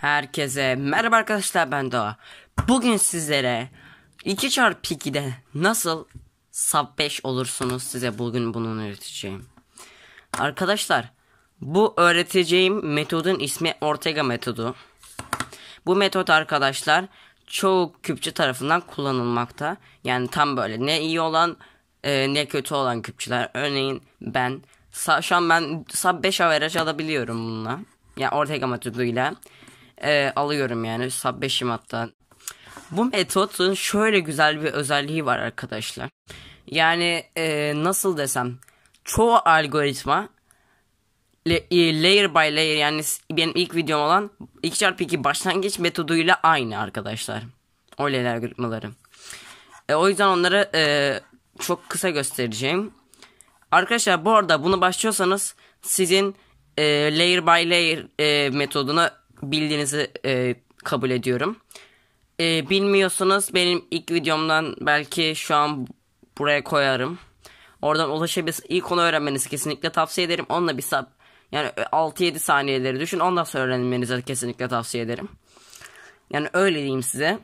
Herkese merhaba arkadaşlar ben Doğa. Bugün sizlere 2 çarpı 2'de nasıl sub 5 olursunuz size bugün bunu öğreteceğim. Arkadaşlar bu öğreteceğim metodun ismi Ortega metodu. Bu metot arkadaşlar çoğu küpçü tarafından kullanılmakta. Yani tam böyle ne iyi olan e, ne kötü olan küpçüler. Örneğin ben şu an ben sub 5 average alabiliyorum bununla. Yani Ortega metoduyla e, alıyorum yani sub 5'im hatta. Bu metotun şöyle güzel bir özelliği var arkadaşlar. Yani e, nasıl desem çoğu algoritma e, layer by layer yani benim ilk videom olan 2x2 başlangıç metoduyla aynı arkadaşlar. O layer algoritmaları. E, o yüzden onları e, çok kısa göstereceğim. Arkadaşlar bu arada bunu başlıyorsanız sizin e, layer by layer e, metoduna bildiğinizi e, kabul ediyorum. E, bilmiyorsanız benim ilk videomdan belki şu an buraya koyarım. Oradan ulaşabilirsiniz. İlk onu öğrenmenizi kesinlikle tavsiye ederim. Onunla bir sab yani 6-7 e, saniyeleri düşün. Ondan sonra öğrenmenizi kesinlikle tavsiye ederim. Yani öyle diyeyim size.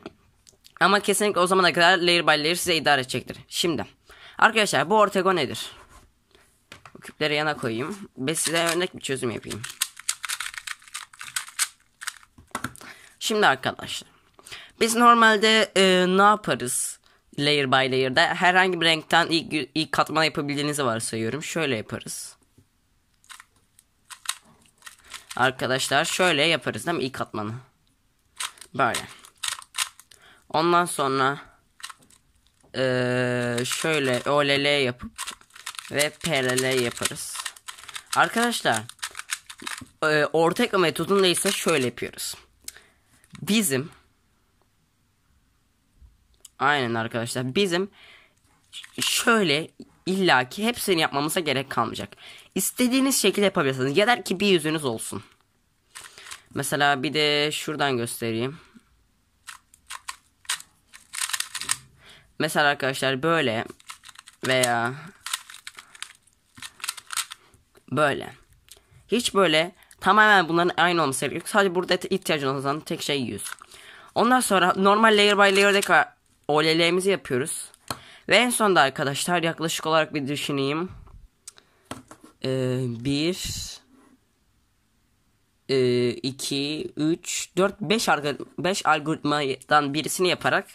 Ama kesinlikle o zamana kadar layer by layer size idare edecektir. Şimdi arkadaşlar bu ortego nedir? küpleri yana koyayım ve size örnek bir çözüm yapayım. Şimdi arkadaşlar biz normalde e, ne yaparız layer by layer'da? Herhangi bir renkten ilk, ilk katman yapabildiğinizi varsayıyorum. Şöyle yaparız. Arkadaşlar şöyle yaparız değil mi ilk katmanı? Böyle. Ondan sonra e, şöyle OLL yapıp ve PLL yaparız. Arkadaşlar e, Ortega metodunda ise şöyle yapıyoruz bizim aynen arkadaşlar bizim şöyle illaki hepsini yapmamıza gerek kalmayacak. İstediğiniz şekilde yapabilirsiniz. Yeter ki bir yüzünüz olsun. Mesela bir de şuradan göstereyim. Mesela arkadaşlar böyle veya böyle. Hiç böyle Tamamen bunların aynı olması gerekiyor. Sadece burada ihtiyacın olan tek şey yüz. Ondan sonra normal layer by layer layer'deki OLL'mizi yapıyoruz. Ve en sonda arkadaşlar yaklaşık olarak bir düşüneyim. Ee, bir... E, iki üç dört beş beş algoritmadan birisini yaparak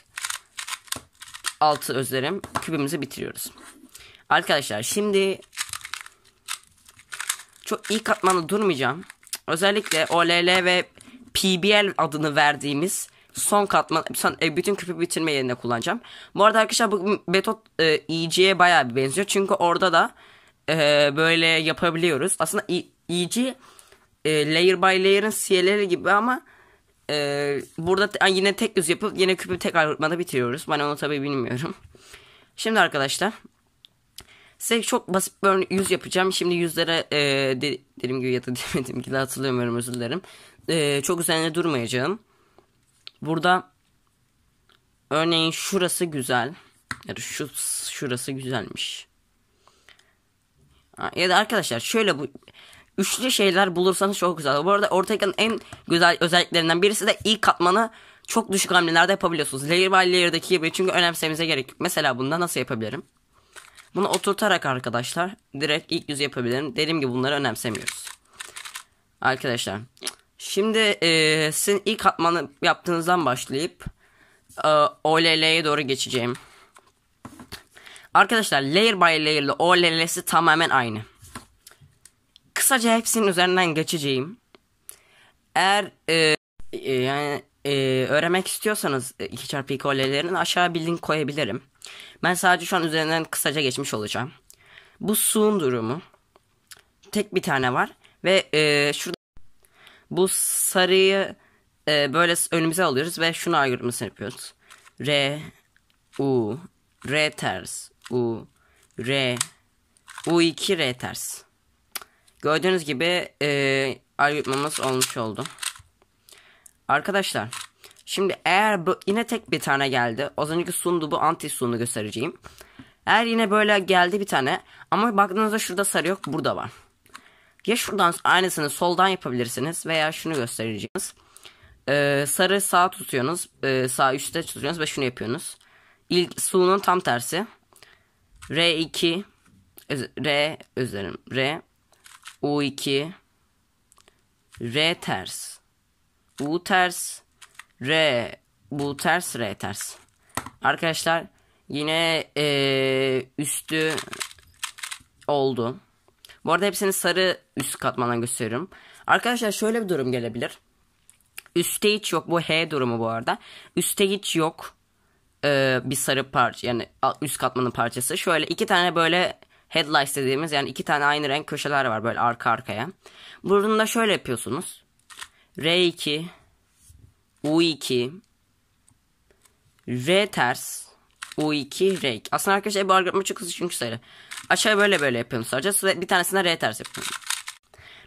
altı özlerim kübümüzü bitiriyoruz. Arkadaşlar şimdi çok iyi katmanı durmayacağım. Özellikle OLL ve PBL adını verdiğimiz son katman son, e, bütün küpü bitirme yerine kullanacağım. Bu arada arkadaşlar bu metot e, EG'ye bayağı bir benziyor. Çünkü orada da e, böyle yapabiliyoruz. Aslında e, EG e, layer by layer'ın CL'leri gibi ama e, burada yine tek yüz yapıp yine küpü tekrar kurmada bitiriyoruz. Ben onu tabii bilmiyorum. Şimdi arkadaşlar Size çok basit bir yüz yapacağım. Şimdi yüzlere e, de, dediğim gibi ya da demedim ki de hatırlamıyorum özür dilerim. E, çok üzerine durmayacağım. Burada örneğin şurası güzel. Yani şu şurası güzelmiş. Ya da arkadaşlar şöyle bu üçlü şeyler bulursanız çok güzel. Bu arada Ortega'nın en güzel özelliklerinden birisi de ilk katmanı çok düşük hamlelerde yapabiliyorsunuz. Layer by layer'daki gibi çünkü önemsemize gerek Mesela bunda nasıl yapabilirim? Bunu oturtarak arkadaşlar direkt ilk yüz yapabilirim. Dediğim gibi bunları önemsemiyoruz. Arkadaşlar şimdi e, sizin ilk katmanı yaptığınızdan başlayıp e, OLL'ye doğru geçeceğim. Arkadaşlar layer by layer ile OLL'si tamamen aynı. Kısaca hepsinin üzerinden geçeceğim. Eğer e, e yani e, öğrenmek istiyorsanız 2x2 e, kolyelerin aşağı bir link koyabilirim. Ben sadece şu an üzerinden kısaca geçmiş olacağım. Bu suun durumu. Tek bir tane var. Ve e, şurada bu sarıyı e, böyle önümüze alıyoruz ve şunu algoritmasını yapıyoruz. R, U, R ters, U, R, U2 R ters. Gördüğünüz gibi e, algoritmamız olmuş oldu. Arkadaşlar şimdi eğer bu yine tek bir tane geldi. Az önceki sundu bu anti sundu göstereceğim. Eğer yine böyle geldi bir tane ama baktığınızda şurada sarı yok burada var. Ya şuradan aynısını soldan yapabilirsiniz veya şunu göstereceğiz. Ee, sarı sağ tutuyorsunuz. E, sağ üstte tutuyorsunuz ve şunu yapıyorsunuz. İlk sunun tam tersi. R2 R özlerim. R U2 R ters. U ters R bu ters R ters. Arkadaşlar yine e, üstü oldu. Bu arada hepsini sarı üst katmandan gösteriyorum. Arkadaşlar şöyle bir durum gelebilir. Üste hiç yok. Bu H durumu bu arada. Üste hiç yok. Ee, bir sarı parça yani üst katmanın parçası. Şöyle iki tane böyle headlights dediğimiz yani iki tane aynı renk köşeler var böyle arka arkaya. Bunu da şöyle yapıyorsunuz. R2, U2, R ters, U2, R2. Aslında arkadaşlar bu algoritma çok hızlı çünkü sayılı. Aşağıya böyle böyle yapıyorum sadece. Bir tanesine R ters yapıyorum.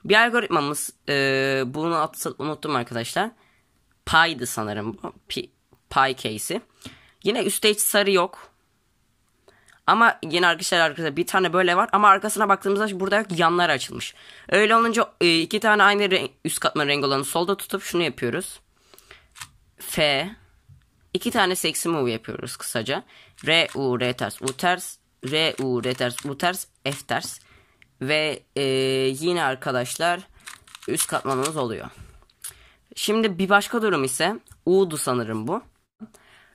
Bir algoritmamız e, bunu at, unuttum arkadaşlar. Pi'di sanırım bu. Pi, pay case'i. Yine üstte hiç sarı yok. Ama yine arkadaşlar arkadaşlar bir tane böyle var ama arkasına baktığımızda burada yok yanlar açılmış. Öyle olunca e, iki tane aynı renk, üst katman rengi olanı solda tutup şunu yapıyoruz. F iki tane sexy move yapıyoruz kısaca. R U R ters U ters R U R ters U ters F ters ve e, yine arkadaşlar üst katmanımız oluyor. Şimdi bir başka durum ise U'du sanırım bu.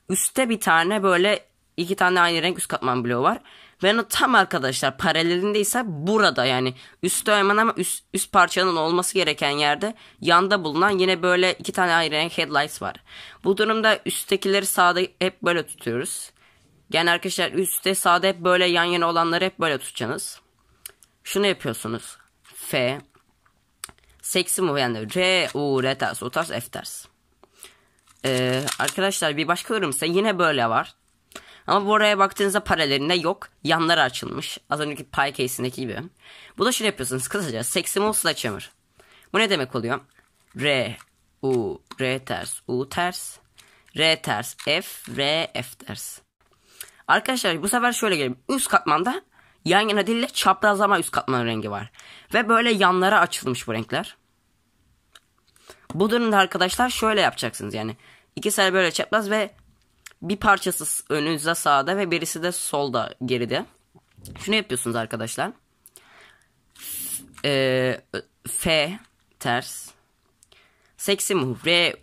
Üste bir tane böyle İki tane aynı renk üst katman bloğu var. Ben onun tam arkadaşlar paralelinde ise burada yani üstte hemen ama üst, üst parçanın olması gereken yerde yanda bulunan yine böyle iki tane ayrı renk headlights var. Bu durumda üsttekileri sağda hep böyle tutuyoruz. Yani arkadaşlar üstte sağda hep böyle yan yana olanları hep böyle tutacaksınız. Şunu yapıyorsunuz. F. Seksi move yani R, U, R ters, O ters, F ters. Ee, arkadaşlar bir başka durum ise yine böyle var. Ama buraya baktığınızda paralelinde yok. Yanları açılmış. Az önceki pie case'indeki gibi. Bu da şöyle yapıyorsunuz kısaca. Seksimal sledgehammer. Bu ne demek oluyor? R, U, R ters, U ters. R ters, F, R, F ters. Arkadaşlar bu sefer şöyle gelin. Üst katmanda yan yana değil de çaprazlama üst katman rengi var. Ve böyle yanlara açılmış bu renkler. Bu durumda arkadaşlar şöyle yapacaksınız yani. İki sarı böyle çapraz ve bir parçası önünüzde sağda ve birisi de solda geride. Şunu yapıyorsunuz arkadaşlar. Ee, F ters. Seksi mu? R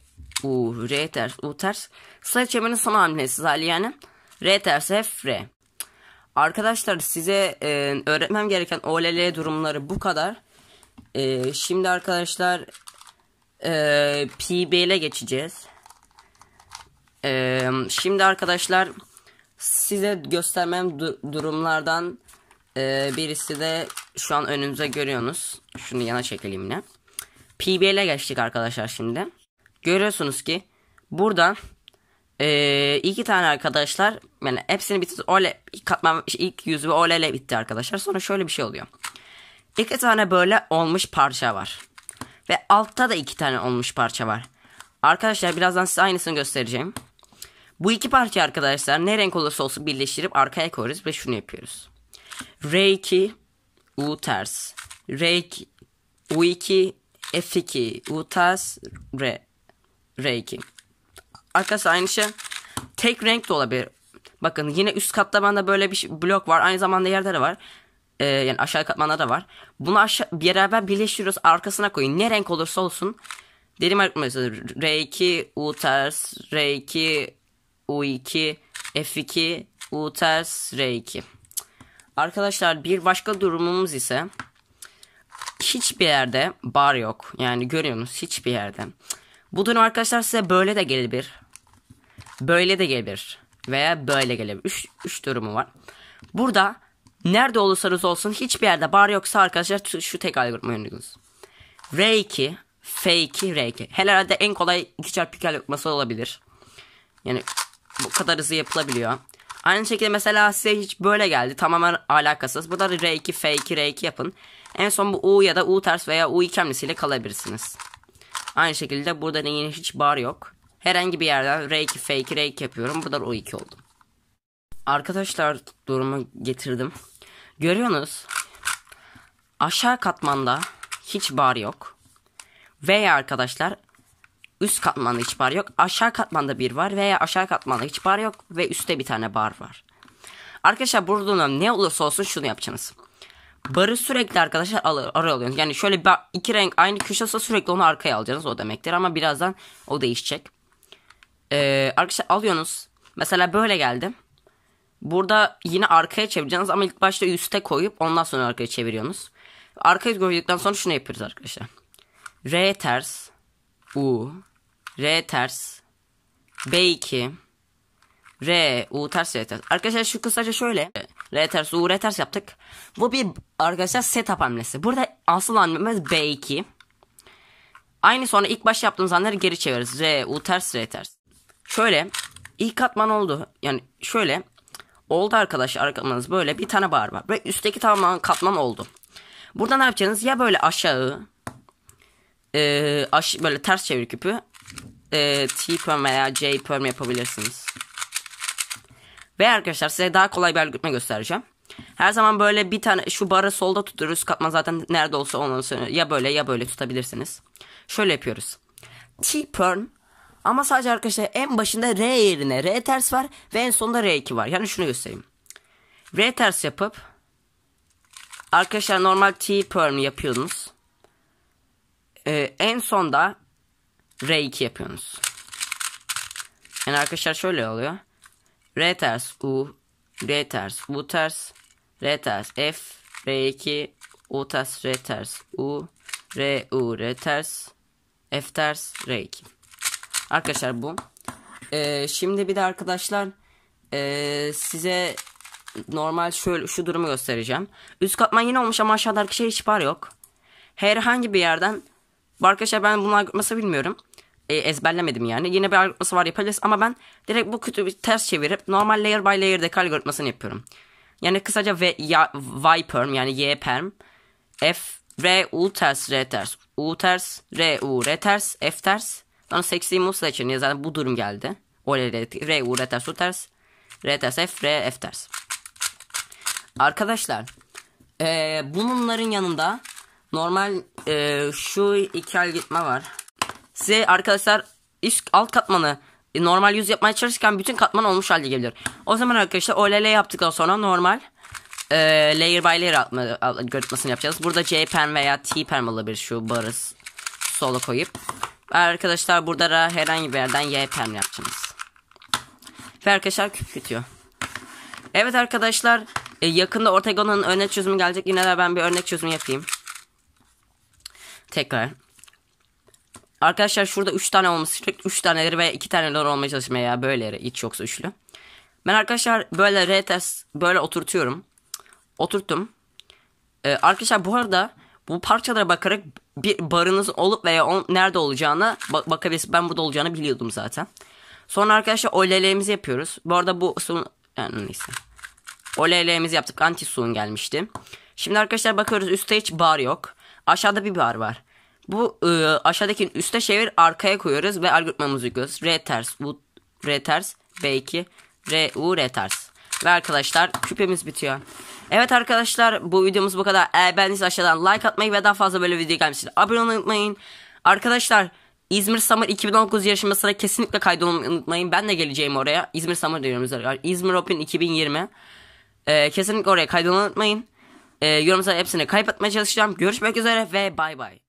U R ters U ters. Sayı çemberinin son hamlesi hali yani. R ters F R. Arkadaşlar size e, öğretmem gereken OLL durumları bu kadar. E, şimdi arkadaşlar e, PBL'e geçeceğiz. Ee, şimdi arkadaşlar size göstermem du durumlardan e, birisi de şu an önünüze görüyorsunuz. Şunu yana çekelim yine. PBL'e geçtik arkadaşlar şimdi. Görüyorsunuz ki burada e, iki tane arkadaşlar yani hepsini bitti. Ole katman ilk yüzü ve ile bitti arkadaşlar. Sonra şöyle bir şey oluyor. İki tane böyle olmuş parça var. Ve altta da iki tane olmuş parça var. Arkadaşlar birazdan size aynısını göstereceğim. Bu iki parça arkadaşlar ne renk olursa olsun birleştirip arkaya koyuyoruz ve şunu yapıyoruz. R2 U ters. R2 U2 F2 U ters R R2. Arkası aynı şey. Tek renk de olabilir. Bakın yine üst katlamanda böyle bir şey- blok var. Aynı zamanda yerde de var. Ee, yani aşağı katmanda da var. Bunu aşağı beraber birleştiriyoruz. Arkasına koyun. Ne renk olursa olsun. Dedim mesela R2 U ters R2 U2, F2, U ters, R2. Arkadaşlar bir başka durumumuz ise hiçbir yerde bar yok. Yani görüyorsunuz hiçbir yerde. Bu durum arkadaşlar size böyle de gelebilir. Böyle de gelebilir. Veya böyle gelebilir. Üç, üç durumu var. Burada nerede olursanız olsun hiçbir yerde bar yoksa arkadaşlar şu tek algoritma yöneliyorsunuz. R2, F2, R2. Helalde en kolay 2 çarpı 2 algoritması olabilir. Yani bu kadar hızlı yapılabiliyor. Aynı şekilde mesela size hiç böyle geldi. Tamamen alakasız. Burada R2, F2, R2 yapın. En son bu U ya da U ters veya U ikemlisiyle kalabilirsiniz. Aynı şekilde burada yine hiç bar yok. Herhangi bir yerden R2, F2, R2 yapıyorum. burada U2 oldu. Arkadaşlar durumu getirdim. Görüyorsunuz. Aşağı katmanda hiç bar yok. Veya arkadaşlar Üst katmanda hiç bar yok. Aşağı katmanda bir var veya aşağı katmanda hiç bar yok ve üstte bir tane bar var. Arkadaşlar burada ne olursa olsun şunu yapacaksınız. Barı sürekli arkadaşlar alır, alıyorsunuz. Yani şöyle bir, iki renk aynı köşe sürekli onu arkaya alacaksınız o demektir. Ama birazdan o değişecek. Ee, arkadaşlar alıyorsunuz. Mesela böyle geldim Burada yine arkaya çevireceğiniz ama ilk başta üste koyup ondan sonra arkaya çeviriyorsunuz. Arkaya koyduktan sonra şunu yapıyoruz arkadaşlar. R ters U R ters B2 R U ters R ters. Arkadaşlar şu kısaca şöyle. R ters U R ters yaptık. Bu bir arkadaşlar setup hamlesi. Burada asıl hamlemiz B2. Aynı sonra ilk baş yaptığımız anları geri çeviririz. R U ters R ters. Şöyle ilk katman oldu. Yani şöyle oldu arkadaşlar arkamız böyle bir tane bar var ve üstteki tamamen katman oldu. Burada ne yapacaksınız? Ya böyle aşağı e, aş, böyle ters çevir küpü e, T-perm veya J-perm yapabilirsiniz. Ve arkadaşlar size daha kolay bir algoritma göstereceğim. Her zaman böyle bir tane şu barı solda tutuyoruz. Katman zaten nerede olsa onun sonra ya böyle ya böyle tutabilirsiniz. Şöyle yapıyoruz. T-perm ama sadece arkadaşlar en başında R yerine R ters var ve en sonunda R2 var. Yani şunu göstereyim. R ters yapıp arkadaşlar normal T-perm yapıyorsunuz. Ee, en sonda R2 yapıyorsunuz. Yani arkadaşlar şöyle oluyor. R ters U, R ters U ters, R ters F, R2, U ters R ters U, R U R ters, F ters R2. Arkadaşlar bu. Ee, şimdi bir de arkadaşlar e, size normal şöyle şu durumu göstereceğim. Üst katman yine olmuş ama aşağıdaki şey hiçbir yok. Herhangi bir yerden bu arkadaşlar ben bunun algoritması bilmiyorum. E, ezberlemedim yani. Yine bir algoritması var yapabiliriz ama ben direkt bu kütübü ters çevirip normal layer by layer'deki algoritmasını yapıyorum. Yani kısaca v, ya, y perm yani y perm f r u ters r ters u ters r u r ters f ters sonra seksi mu seçin zaten bu durum geldi. O r, r u r ters u ters r ters f r f ters. Arkadaşlar ee, bunların yanında Normal e, şu ikel gitme var. Size arkadaşlar üst alt katmanı e, normal yüz yapmaya çalışırken bütün katman olmuş halde gelir. O zaman arkadaşlar OLL yaptıktan sonra normal e, layer by layer atma, algoritmasını yapacağız. Burada J perm veya T TPen olabilir şu barız sola koyup. Arkadaşlar burada da herhangi bir yerden Y perm yapacağız. Ve arkadaşlar küp kütüyor. Evet arkadaşlar e, yakında Ortegon'un örnek çözümü gelecek. Yine de ben bir örnek çözümü yapayım. Tekrar. Arkadaşlar şurada 3 tane olması sürekli 3 taneleri veya 2 taneler olmaya çalışmaya ya böyle hiç yoksa üçlü. Ben arkadaşlar böyle R böyle oturtuyorum. Oturttum. Ee, arkadaşlar bu arada bu parçalara bakarak bir barınız olup veya on, nerede olacağını bak bakabilirsiniz. Ben burada olacağını biliyordum zaten. Sonra arkadaşlar oleleğimizi yapıyoruz. Bu arada bu sun yani e, neyse. Oleleğimizi yaptık. Anti sun gelmişti. Şimdi arkadaşlar bakıyoruz üstte hiç bar yok. Aşağıda bir bar var. Bu e, aşağıdakini üste çevir arkaya koyuyoruz ve algoritmamızı uyguluyoruz. R ters, U, R ters, B2, R, U, R ters. Ve arkadaşlar küpemiz bitiyor. Evet arkadaşlar bu videomuz bu kadar. Eğer beğendiyseniz aşağıdan like atmayı ve daha fazla böyle video gelmiştir. Abone olmayı unutmayın. Arkadaşlar İzmir Summer 2019 yarışmasına kesinlikle kaydolmayı unutmayın. Ben de geleceğim oraya. İzmir Summer diyorum. İzmir Open 2020. Ee, kesinlikle oraya kaydolmayı unutmayın. E, ee, yorumların hepsini kaybetmeye çalışacağım. Görüşmek üzere ve bay bay.